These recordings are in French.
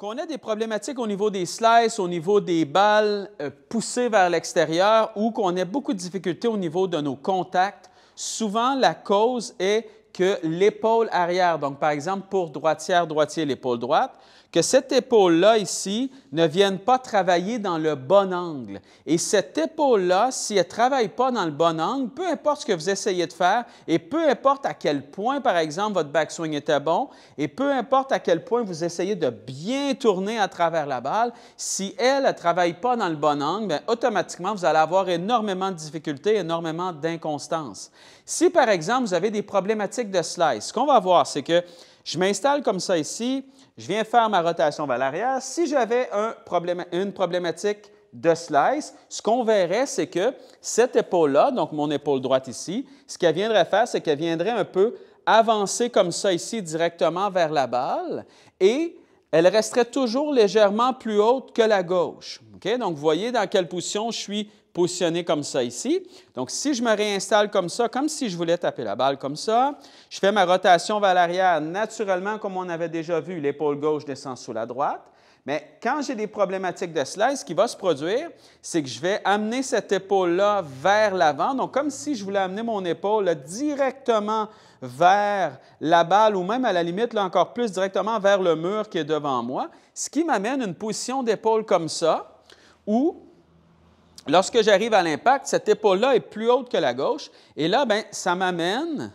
qu'on ait des problématiques au niveau des slices, au niveau des balles euh, poussées vers l'extérieur ou qu'on ait beaucoup de difficultés au niveau de nos contacts, souvent la cause est que l'épaule arrière, donc par exemple pour droitière, droitier, l'épaule droite, que cette épaule-là ici ne vienne pas travailler dans le bon angle. Et cette épaule-là, si elle ne travaille pas dans le bon angle, peu importe ce que vous essayez de faire, et peu importe à quel point, par exemple, votre backswing était bon, et peu importe à quel point vous essayez de bien tourner à travers la balle, si elle ne travaille pas dans le bon angle, bien, automatiquement, vous allez avoir énormément de difficultés, énormément d'inconstance. Si, par exemple, vous avez des problématiques de slice, ce qu'on va voir, c'est que je m'installe comme ça ici, je viens faire ma rotation vers l'arrière. Si j'avais une problématique de slice, ce qu'on verrait, c'est que cette épaule-là, donc mon épaule droite ici, ce qu'elle viendrait faire, c'est qu'elle viendrait un peu avancer comme ça ici directement vers la balle. Et elle resterait toujours légèrement plus haute que la gauche. Donc, vous voyez dans quelle position je suis positionné comme ça ici. Donc, si je me réinstalle comme ça, comme si je voulais taper la balle comme ça, je fais ma rotation vers l'arrière naturellement, comme on avait déjà vu, l'épaule gauche descend sous la droite. Mais quand j'ai des problématiques de slice, ce qui va se produire, c'est que je vais amener cette épaule-là vers l'avant. Donc, comme si je voulais amener mon épaule directement vers la balle ou même à la limite, là, encore plus directement vers le mur qui est devant moi, ce qui m'amène une position d'épaule comme ça, où lorsque j'arrive à l'impact, cette épaule-là est plus haute que la gauche. Et là, bien, ça m'amène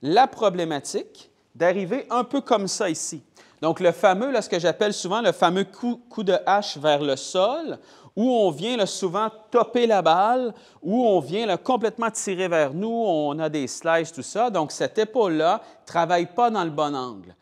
la problématique d'arriver un peu comme ça ici. Donc, le fameux, là, ce que j'appelle souvent le fameux coup, de hache vers le sol, où on vient le souvent toper la balle, où on vient le complètement tirer vers nous, on a des slices, tout ça. Donc, cette épaule-là ne travaille pas dans le bon angle.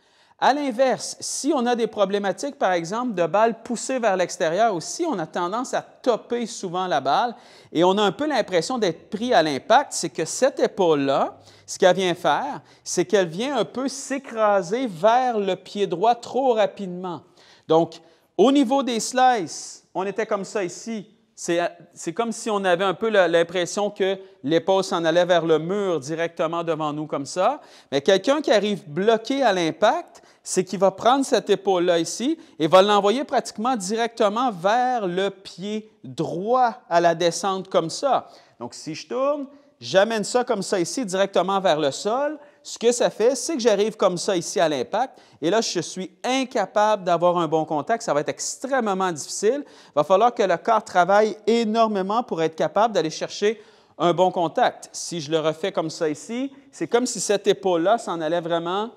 À l'inverse, si on a des problématiques, par exemple, de balles poussées vers l'extérieur aussi, on a tendance à topper souvent la balle et on a un peu l'impression d'être pris à l'impact, c'est que cette épaule-là, ce qu'elle vient faire, c'est qu'elle vient un peu s'écraser vers le pied droit trop rapidement. Donc, au niveau des slices, on était comme ça ici. C'est comme si on avait un peu l'impression que l'épaule s'en allait vers le mur directement devant nous comme ça. Mais quelqu'un qui arrive bloqué à l'impact, c'est qu'il va prendre cette épaule-là ici et va l'envoyer pratiquement directement vers le pied droit à la descente comme ça. Donc, si je tourne, j'amène ça comme ça ici directement vers le sol. Ce que ça fait, c'est que j'arrive comme ça ici à l'impact et là, je suis incapable d'avoir un bon contact. Ça va être extrêmement difficile. Il va falloir que le corps travaille énormément pour être capable d'aller chercher un bon contact. Si je le refais comme ça ici, c'est comme si cette épaule-là s'en allait vraiment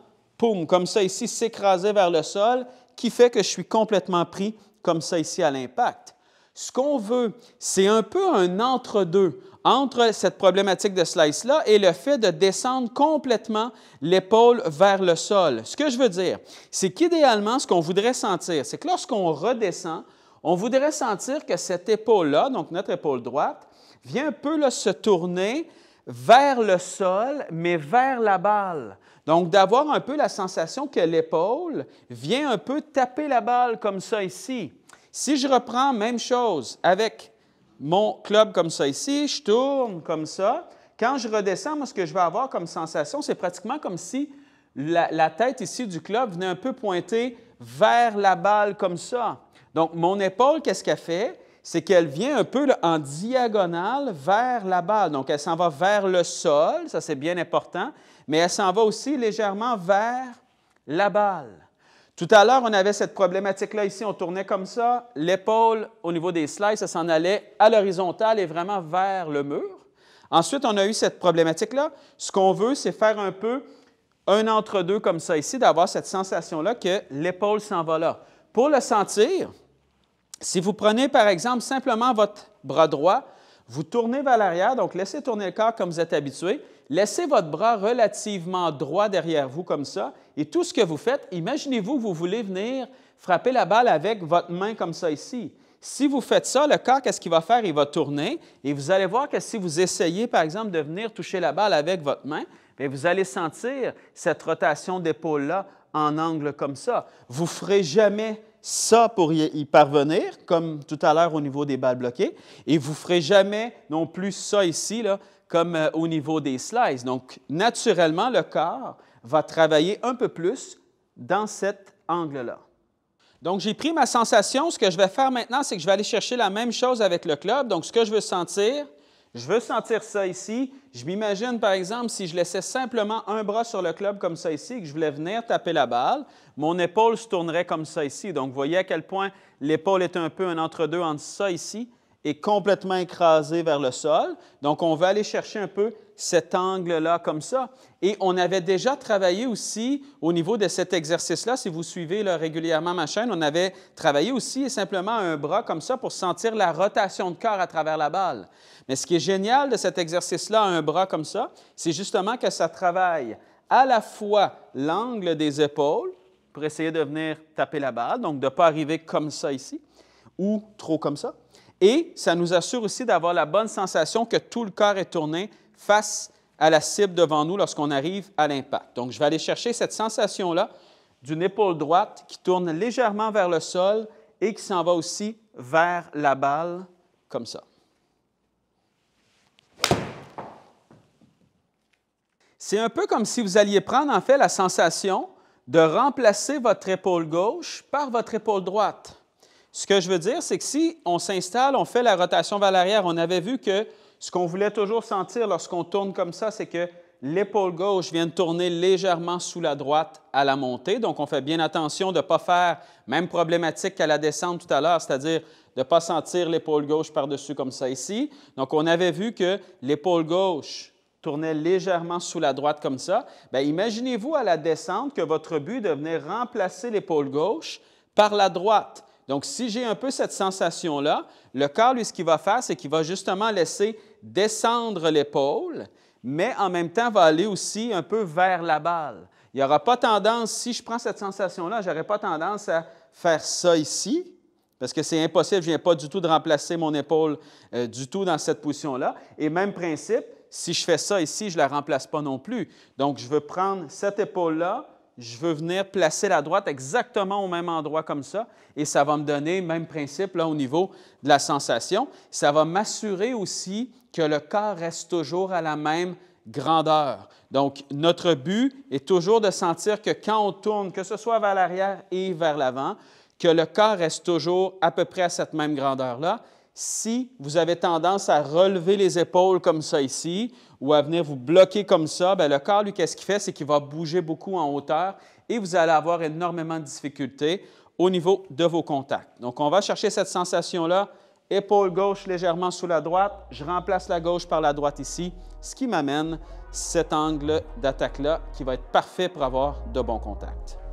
comme ça ici, s'écraser vers le sol, qui fait que je suis complètement pris comme ça ici à l'impact. Ce qu'on veut, c'est un peu un entre-deux entre cette problématique de slice-là et le fait de descendre complètement l'épaule vers le sol. Ce que je veux dire, c'est qu'idéalement, ce qu'on voudrait sentir, c'est que lorsqu'on redescend, on voudrait sentir que cette épaule-là, donc notre épaule droite, vient un peu se tourner vers le sol, mais vers la balle. Donc, d'avoir un peu la sensation que l'épaule vient un peu taper la balle comme ça ici. Si je reprends, même chose, avec mon club comme ça ici, je tourne comme ça. Quand je redescends, moi, ce que je vais avoir comme sensation, c'est pratiquement comme si la, tête ici du club venait un peu pointer vers la balle comme ça. Donc, mon épaule, qu'est-ce qu'elle fait? C'est qu'elle vient un peu en diagonale vers la balle. Donc, elle s'en va vers le sol, ça c'est bien important mais elle s'en va aussi légèrement vers la balle. Tout à l'heure, on avait cette problématique-là ici, on tournait comme ça, l'épaule au niveau des slides, ça s'en allait à l'horizontale et vraiment vers le mur. Ensuite, on a eu cette problématique-là. Ce qu'on veut, c'est faire un peu un entre-deux comme ça ici, d'avoir cette sensation-là que l'épaule s'en va là. Pour le sentir, si vous prenez par exemple simplement votre bras droit, vous tournez vers l'arrière, donc laissez tourner le corps comme vous êtes habitué, Laissez votre bras relativement droit derrière vous comme ça. Et tout ce que vous faites, imaginez-vous que vous voulez venir frapper la balle avec votre main comme ça ici. Si vous faites ça, le corps, qu'est-ce qu'il va faire? Il va tourner et vous allez voir que si vous essayez, par exemple, de venir toucher la balle avec votre main, vous allez sentir cette rotation d'épaule-là en angle comme ça. Vous ne ferez jamais ça, pour y parvenir, comme tout à l'heure au niveau des balles bloquées, et vous ne ferez jamais non plus ça ici, comme euh, au niveau des slices. Donc, naturellement, le corps va travailler un peu plus dans cet angle-là. Donc, j'ai pris ma sensation. Ce que je vais faire maintenant, c'est que je vais aller chercher la même chose avec le club. Donc, ce que je veux sentir, je veux sentir ça ici. Je m'imagine, par exemple, si je laissais simplement un bras sur le club comme ça ici, et que je voulais venir taper la balle, mon épaule se tournerait comme ça ici. Donc, vous voyez à quel point l'épaule est un peu un entre-deux entre ça ici est complètement écrasé vers le sol. Donc, on va aller chercher un peu cet angle-là comme ça. Et on avait déjà travaillé aussi au niveau de cet exercice-là. Si vous suivez régulièrement ma chaîne, on avait travaillé aussi simplement un bras comme ça pour sentir la rotation de corps à travers la balle. Mais ce qui est génial de cet exercice-là, un bras comme ça, c'est justement que ça travaille à la fois l'angle des épaules pour essayer de venir taper la balle, donc de ne pas arriver comme ça ici, ou trop comme ça et ça nous assure aussi d'avoir la bonne sensation que tout le corps est tourné face à la cible devant nous lorsqu'on arrive à l'impact. Donc, je vais aller chercher cette sensation-là d'une épaule droite qui tourne légèrement vers le sol et qui s'en va aussi vers la balle, comme ça. C'est un peu comme si vous alliez prendre en fait la sensation de remplacer votre épaule gauche par votre épaule droite. Ce que je veux dire, c'est que si on s'installe, on fait la rotation vers l'arrière, on avait vu que ce qu'on voulait toujours sentir lorsqu'on tourne comme ça, c'est que l'épaule gauche vient de tourner légèrement sous la droite à la montée. Donc, on fait bien attention de ne pas faire même problématique qu'à la descente tout à l'heure, c'est-à-dire de ne pas sentir l'épaule gauche par-dessus comme ça ici. Donc, on avait vu que l'épaule gauche tournait légèrement sous la droite comme ça. Ben, imaginez-vous à la descente que votre but devenait remplacer l'épaule gauche par la droite. Donc, si j'ai un peu cette sensation-là, le corps, lui, ce qu'il va faire, c'est qu'il va justement laisser descendre l'épaule, mais en même temps va aller aussi un peu vers la balle. Il n'y aura pas tendance, si je prends cette sensation-là, je n'aurai pas tendance à faire ça ici, parce que c'est impossible, je ne viens pas du tout de remplacer mon épaule euh, du tout dans cette position-là. Et même principe, si je fais ça ici, je ne la remplace pas non plus. Donc, je veux prendre cette épaule-là, je veux venir placer la droite exactement au même endroit comme ça, et ça va me donner le même principe au niveau de la sensation. Ça va m'assurer aussi que le corps reste toujours à la même grandeur. Donc, notre but est toujours de sentir que quand on tourne, que ce soit vers l'arrière et vers l'avant, que le corps reste toujours à peu près à cette même grandeur-là si vous avez tendance à relever les épaules comme ça ici, ou à venir vous bloquer comme ça, ben, le corps, lui, qu'est-ce qu'il fait? C'est qu'il va bouger beaucoup en hauteur et vous allez avoir énormément de difficultés au niveau de vos contacts. Donc, on va chercher cette sensation-là. Épaule gauche légèrement sous la droite. Je remplace la gauche par la droite ici, ce qui m'amène cet angle d'attaque-là qui va être parfait pour avoir de bons contacts.